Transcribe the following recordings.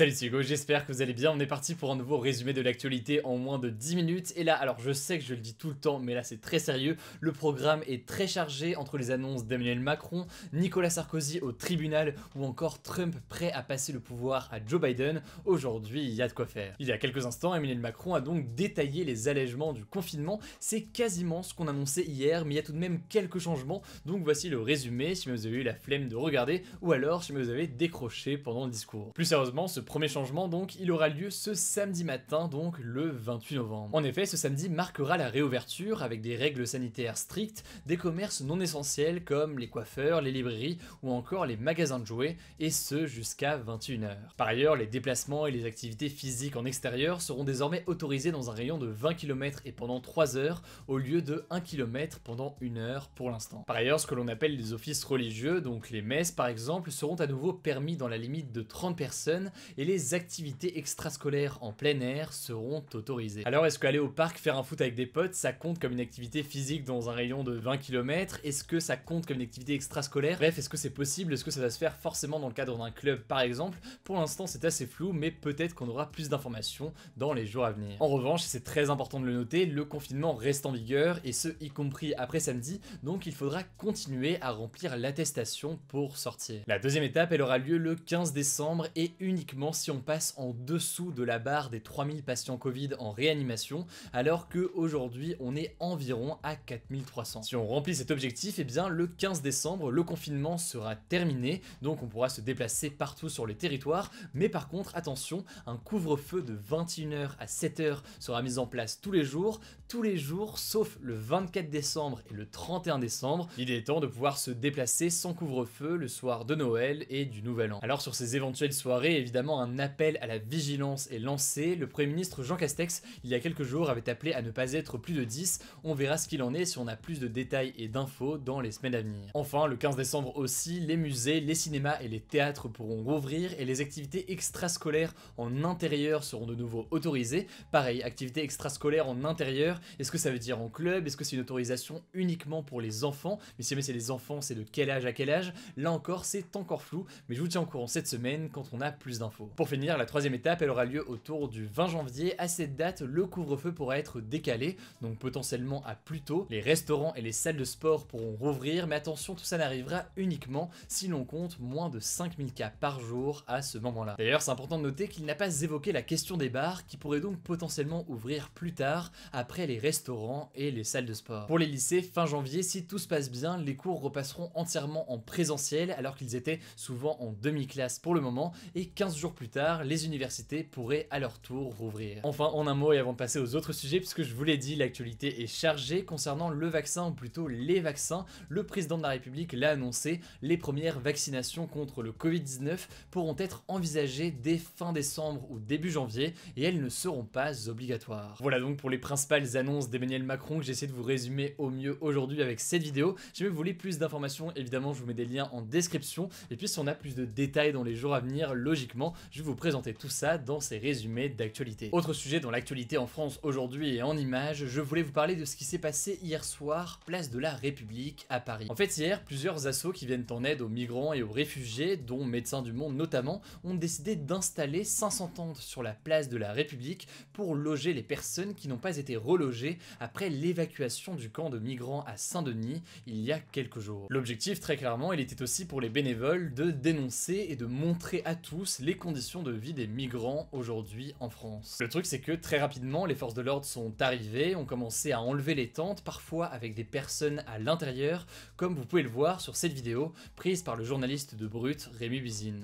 Salut Hugo, j'espère que vous allez bien. On est parti pour un nouveau résumé de l'actualité en moins de 10 minutes. Et là, alors je sais que je le dis tout le temps, mais là c'est très sérieux. Le programme est très chargé entre les annonces d'Emmanuel Macron, Nicolas Sarkozy au tribunal ou encore Trump prêt à passer le pouvoir à Joe Biden. Aujourd'hui, il y a de quoi faire. Il y a quelques instants, Emmanuel Macron a donc détaillé les allègements du confinement. C'est quasiment ce qu'on annonçait hier, mais il y a tout de même quelques changements. Donc voici le résumé si vous avez eu la flemme de regarder ou alors si vous avez décroché pendant le discours. Plus sérieusement, ce premier changement, donc, il aura lieu ce samedi matin, donc le 28 novembre. En effet, ce samedi marquera la réouverture avec des règles sanitaires strictes des commerces non essentiels comme les coiffeurs, les librairies ou encore les magasins de jouets, et ce jusqu'à 21h. Par ailleurs, les déplacements et les activités physiques en extérieur seront désormais autorisés dans un rayon de 20 km et pendant 3 heures au lieu de 1 km pendant 1 heure pour l'instant. Par ailleurs, ce que l'on appelle les offices religieux, donc les messes par exemple, seront à nouveau permis dans la limite de 30 personnes et les activités extrascolaires en plein air seront autorisées. Alors est-ce qu'aller au parc faire un foot avec des potes, ça compte comme une activité physique dans un rayon de 20 km Est-ce que ça compte comme une activité extrascolaire Bref, est-ce que c'est possible Est-ce que ça va se faire forcément dans le cadre d'un club par exemple Pour l'instant c'est assez flou, mais peut-être qu'on aura plus d'informations dans les jours à venir. En revanche, c'est très important de le noter, le confinement reste en vigueur, et ce y compris après samedi, donc il faudra continuer à remplir l'attestation pour sortir. La deuxième étape, elle aura lieu le 15 décembre et uniquement si on passe en dessous de la barre des 3000 patients Covid en réanimation, alors qu'aujourd'hui on est environ à 4300. Si on remplit cet objectif, et eh bien le 15 décembre, le confinement sera terminé, donc on pourra se déplacer partout sur le territoire, mais par contre, attention, un couvre-feu de 21h à 7h sera mis en place tous les jours, tous les jours, sauf le 24 décembre et le 31 décembre. Il est temps de pouvoir se déplacer sans couvre-feu le soir de Noël et du Nouvel An. Alors sur ces éventuelles soirées, évidemment, un appel à la vigilance est lancé. Le Premier ministre Jean Castex, il y a quelques jours, avait appelé à ne pas être plus de 10. On verra ce qu'il en est si on a plus de détails et d'infos dans les semaines à venir. Enfin, le 15 décembre aussi, les musées, les cinémas et les théâtres pourront rouvrir et les activités extrascolaires en intérieur seront de nouveau autorisées. Pareil, activités extrascolaires en intérieur, est-ce que ça veut dire en club Est-ce que c'est une autorisation uniquement pour les enfants Mais si jamais c'est les enfants, c'est de quel âge à quel âge Là encore, c'est encore flou, mais je vous tiens au courant cette semaine quand on a plus d'infos. Pour finir, la troisième étape, elle aura lieu autour du 20 janvier. À cette date, le couvre-feu pourra être décalé, donc potentiellement à plus tôt. Les restaurants et les salles de sport pourront rouvrir, mais attention, tout ça n'arrivera uniquement si l'on compte moins de 5000 cas par jour à ce moment-là. D'ailleurs, c'est important de noter qu'il n'a pas évoqué la question des bars, qui pourraient donc potentiellement ouvrir plus tard, après les restaurants et les salles de sport. Pour les lycées, fin janvier, si tout se passe bien, les cours repasseront entièrement en présentiel, alors qu'ils étaient souvent en demi-classe pour le moment, et 15 jours plus tard, les universités pourraient à leur tour rouvrir. Enfin, en un mot et avant de passer aux autres sujets, puisque je vous l'ai dit, l'actualité est chargée concernant le vaccin, ou plutôt les vaccins. Le président de la République l'a annoncé, les premières vaccinations contre le Covid-19 pourront être envisagées dès fin décembre ou début janvier, et elles ne seront pas obligatoires. Voilà donc pour les principales annonces d'Emmanuel Macron que j'essaie de vous résumer au mieux aujourd'hui avec cette vidéo. Si vous voulez plus d'informations, évidemment, je vous mets des liens en description. Et puis si on a plus de détails dans les jours à venir, logiquement, je vais vous présenter tout ça dans ces résumés d'actualité. Autre sujet dans l'actualité en France aujourd'hui et en images, je voulais vous parler de ce qui s'est passé hier soir, place de la République à Paris. En fait, hier, plusieurs assauts qui viennent en aide aux migrants et aux réfugiés, dont Médecins du Monde notamment, ont décidé d'installer 500 tentes sur la place de la République pour loger les personnes qui n'ont pas été relogées après l'évacuation du camp de migrants à Saint-Denis il y a quelques jours. L'objectif, très clairement, il était aussi pour les bénévoles de dénoncer et de montrer à tous les conditions de vie des migrants aujourd'hui en France. Le truc c'est que très rapidement les forces de l'ordre sont arrivées, ont commencé à enlever les tentes, parfois avec des personnes à l'intérieur, comme vous pouvez le voir sur cette vidéo prise par le journaliste de Brut Rémi Bizine.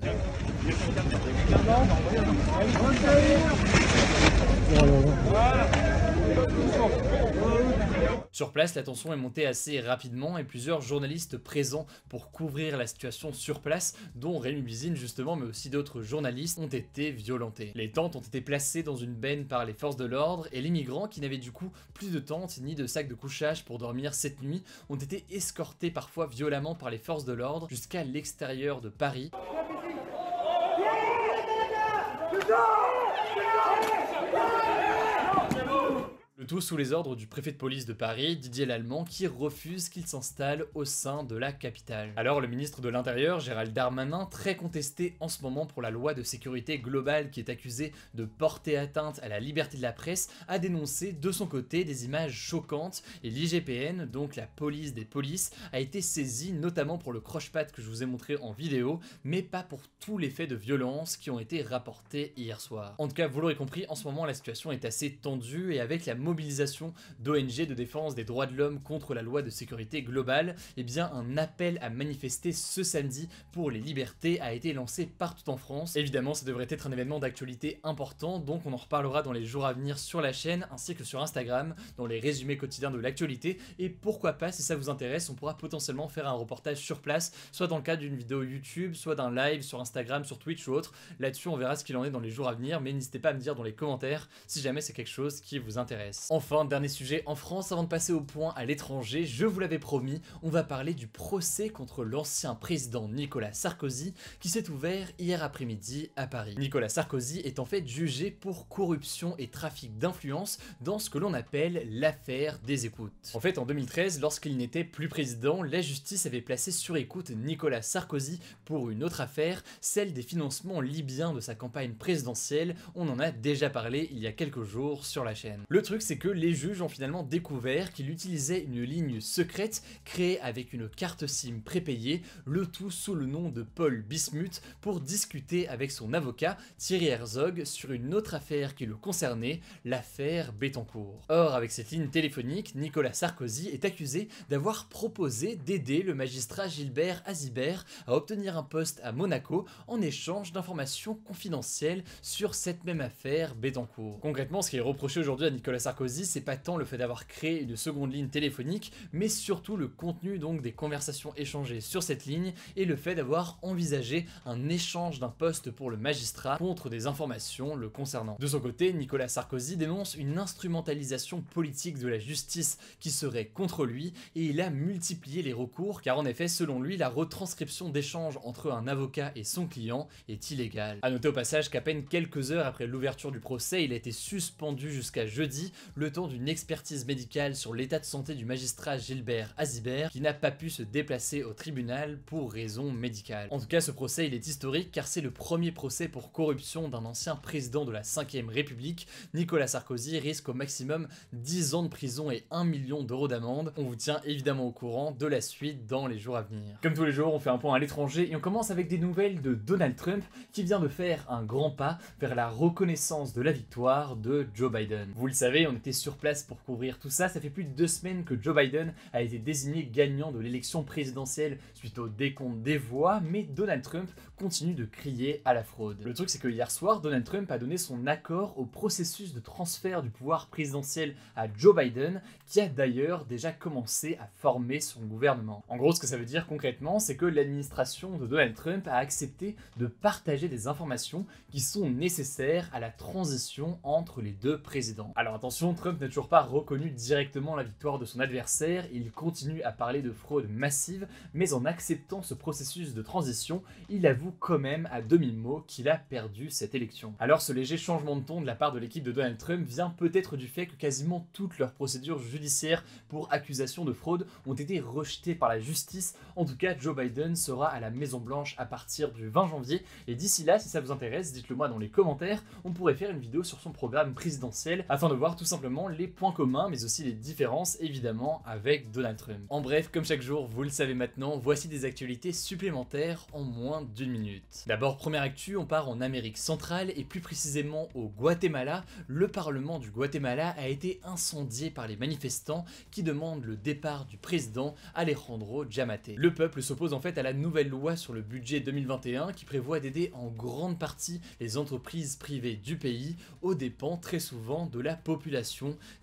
Sur place, la tension est montée assez rapidement et plusieurs journalistes présents pour couvrir la situation sur place, dont Rémi Buzine justement, mais aussi d'autres journalistes, ont été violentés. Les tentes ont été placées dans une benne par les forces de l'ordre et les migrants, qui n'avaient du coup plus de tentes ni de sacs de couchage pour dormir cette nuit, ont été escortés parfois violemment par les forces de l'ordre jusqu'à l'extérieur de Paris. sous les ordres du préfet de police de Paris, Didier Lallemand, qui refuse qu'il s'installe au sein de la capitale. Alors le ministre de l'Intérieur, Gérald Darmanin, très contesté en ce moment pour la loi de sécurité globale qui est accusée de porter atteinte à la liberté de la presse, a dénoncé de son côté des images choquantes et l'IGPN, donc la police des polices, a été saisie notamment pour le croche-patte que je vous ai montré en vidéo, mais pas pour tous les faits de violence qui ont été rapportés hier soir. En tout cas, vous l'aurez compris, en ce moment la situation est assez tendue et avec la mobilisation mobilisation d'ONG de défense des droits de l'homme contre la loi de sécurité globale, et eh bien un appel à manifester ce samedi pour les libertés a été lancé partout en France. Évidemment, ça devrait être un événement d'actualité important, donc on en reparlera dans les jours à venir sur la chaîne ainsi que sur Instagram, dans les résumés quotidiens de l'actualité, et pourquoi pas, si ça vous intéresse, on pourra potentiellement faire un reportage sur place, soit dans le cadre d'une vidéo YouTube, soit d'un live sur Instagram, sur Twitch ou autre. Là-dessus, on verra ce qu'il en est dans les jours à venir, mais n'hésitez pas à me dire dans les commentaires si jamais c'est quelque chose qui vous intéresse. Enfin, dernier sujet en France, avant de passer au point à l'étranger, je vous l'avais promis, on va parler du procès contre l'ancien président Nicolas Sarkozy qui s'est ouvert hier après-midi à Paris. Nicolas Sarkozy est en fait jugé pour corruption et trafic d'influence dans ce que l'on appelle l'affaire des écoutes. En fait, en 2013, lorsqu'il n'était plus président, la justice avait placé sur écoute Nicolas Sarkozy pour une autre affaire, celle des financements libyens de sa campagne présidentielle, on en a déjà parlé il y a quelques jours sur la chaîne. Le truc c'est que les juges ont finalement découvert qu'il utilisait une ligne secrète créée avec une carte SIM prépayée, le tout sous le nom de Paul Bismuth, pour discuter avec son avocat Thierry Herzog sur une autre affaire qui le concernait, l'affaire Bettencourt. Or, avec cette ligne téléphonique, Nicolas Sarkozy est accusé d'avoir proposé d'aider le magistrat Gilbert Azibert à obtenir un poste à Monaco en échange d'informations confidentielles sur cette même affaire Bettencourt. Concrètement, ce qui est reproché aujourd'hui à Nicolas Sarkozy, c'est pas tant le fait d'avoir créé une seconde ligne téléphonique, mais surtout le contenu donc des conversations échangées sur cette ligne et le fait d'avoir envisagé un échange d'un poste pour le magistrat contre des informations le concernant. De son côté, Nicolas Sarkozy dénonce une instrumentalisation politique de la justice qui serait contre lui et il a multiplié les recours car en effet, selon lui, la retranscription d'échanges entre un avocat et son client est illégale. A noter au passage qu'à peine quelques heures après l'ouverture du procès, il a été suspendu jusqu'à jeudi le temps d'une expertise médicale sur l'état de santé du magistrat Gilbert Azibert qui n'a pas pu se déplacer au tribunal pour raison médicale. En tout cas, ce procès, il est historique car c'est le premier procès pour corruption d'un ancien président de la 5ème République. Nicolas Sarkozy risque au maximum 10 ans de prison et 1 million d'euros d'amende. On vous tient évidemment au courant de la suite dans les jours à venir. Comme tous les jours, on fait un point à l'étranger et on commence avec des nouvelles de Donald Trump qui vient de faire un grand pas vers la reconnaissance de la victoire de Joe Biden. Vous le savez, été sur place pour couvrir tout ça. Ça fait plus de deux semaines que Joe Biden a été désigné gagnant de l'élection présidentielle suite au décompte des voix, mais Donald Trump continue de crier à la fraude. Le truc c'est que hier soir, Donald Trump a donné son accord au processus de transfert du pouvoir présidentiel à Joe Biden, qui a d'ailleurs déjà commencé à former son gouvernement. En gros, ce que ça veut dire concrètement, c'est que l'administration de Donald Trump a accepté de partager des informations qui sont nécessaires à la transition entre les deux présidents. Alors attention, Trump n'a toujours pas reconnu directement la victoire de son adversaire, il continue à parler de fraude massive, mais en acceptant ce processus de transition, il avoue quand même à demi-mot qu'il a perdu cette élection. Alors ce léger changement de ton de la part de l'équipe de Donald Trump vient peut-être du fait que quasiment toutes leurs procédures judiciaires pour accusation de fraude ont été rejetées par la justice, en tout cas Joe Biden sera à la Maison Blanche à partir du 20 janvier, et d'ici là, si ça vous intéresse, dites-le moi dans les commentaires, on pourrait faire une vidéo sur son programme présidentiel afin de voir tout simplement les points communs, mais aussi les différences évidemment avec Donald Trump. En bref, comme chaque jour, vous le savez maintenant, voici des actualités supplémentaires en moins d'une minute. D'abord, première actu, on part en Amérique centrale et plus précisément au Guatemala. Le Parlement du Guatemala a été incendié par les manifestants qui demandent le départ du président Alejandro jamaté Le peuple s'oppose en fait à la nouvelle loi sur le budget 2021 qui prévoit d'aider en grande partie les entreprises privées du pays aux dépens très souvent de la population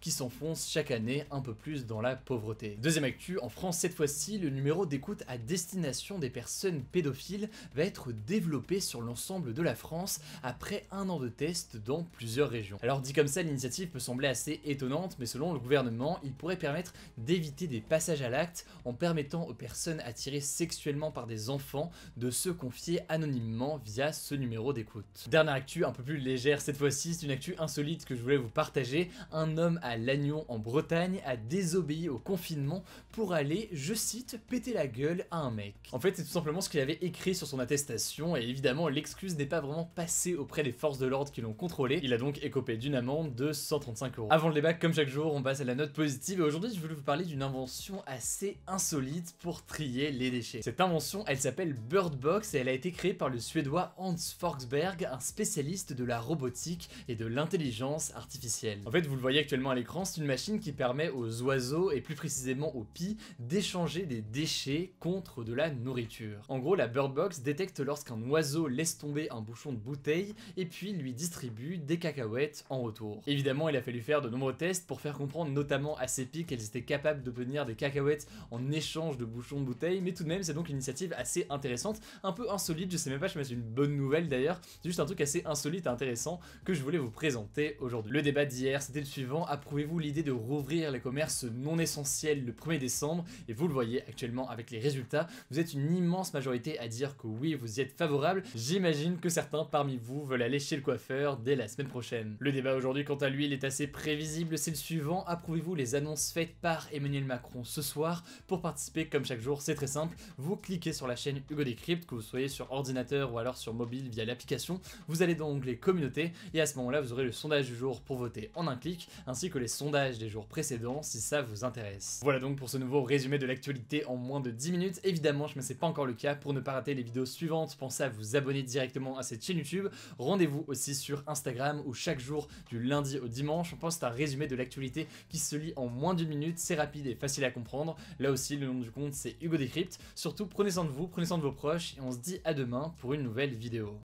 qui s'enfonce chaque année un peu plus dans la pauvreté. Deuxième actu, en France cette fois-ci, le numéro d'écoute à destination des personnes pédophiles va être développé sur l'ensemble de la France après un an de test dans plusieurs régions. Alors dit comme ça, l'initiative peut sembler assez étonnante, mais selon le gouvernement, il pourrait permettre d'éviter des passages à l'acte en permettant aux personnes attirées sexuellement par des enfants de se confier anonymement via ce numéro d'écoute. Dernière actu un peu plus légère cette fois-ci, c'est une actu insolite que je voulais vous partager, un homme à Lannion en Bretagne a désobéi au confinement pour aller, je cite, péter la gueule à un mec. En fait, c'est tout simplement ce qu'il avait écrit sur son attestation, et évidemment, l'excuse n'est pas vraiment passée auprès des forces de l'ordre qui l'ont contrôlé. Il a donc écopé d'une amende de 135 euros. Avant le débat, comme chaque jour, on passe à la note positive, et aujourd'hui, je voulais vous parler d'une invention assez insolite pour trier les déchets. Cette invention, elle s'appelle Bird Box, et elle a été créée par le suédois Hans Forksberg, un spécialiste de la robotique et de l'intelligence artificielle. En fait, vous voyez actuellement à l'écran, c'est une machine qui permet aux oiseaux, et plus précisément aux pies, d'échanger des déchets contre de la nourriture. En gros, la Bird Box détecte lorsqu'un oiseau laisse tomber un bouchon de bouteille, et puis lui distribue des cacahuètes en retour. Évidemment, il a fallu faire de nombreux tests pour faire comprendre notamment à ces pies qu'elles étaient capables d'obtenir des cacahuètes en échange de bouchons de bouteille, mais tout de même, c'est donc une initiative assez intéressante, un peu insolite, je sais même pas si c'est une bonne nouvelle d'ailleurs, c'est juste un truc assez insolite et intéressant que je voulais vous présenter aujourd'hui. Le débat d'hier, c'était le suivant, approuvez-vous l'idée de rouvrir les commerces non essentiels le 1er décembre Et vous le voyez actuellement avec les résultats, vous êtes une immense majorité à dire que oui, vous y êtes favorable. J'imagine que certains parmi vous veulent aller chez le coiffeur dès la semaine prochaine. Le débat aujourd'hui, quant à lui, il est assez prévisible, c'est le suivant. Approuvez-vous les annonces faites par Emmanuel Macron ce soir Pour participer, comme chaque jour, c'est très simple. Vous cliquez sur la chaîne Hugo Décrypte, que vous soyez sur ordinateur ou alors sur mobile via l'application. Vous allez dans l'onglet Communauté et à ce moment-là, vous aurez le sondage du jour pour voter en un clic ainsi que les sondages des jours précédents si ça vous intéresse. Voilà donc pour ce nouveau résumé de l'actualité en moins de 10 minutes. Évidemment, je ne sais pas encore le cas. Pour ne pas rater les vidéos suivantes, pensez à vous abonner directement à cette chaîne YouTube. Rendez-vous aussi sur Instagram où chaque jour, du lundi au dimanche, on poste un résumé de l'actualité qui se lit en moins d'une minute. C'est rapide et facile à comprendre. Là aussi, le nom du compte, c'est Hugo Décrypte. Surtout, prenez soin de vous, prenez soin de vos proches et on se dit à demain pour une nouvelle vidéo.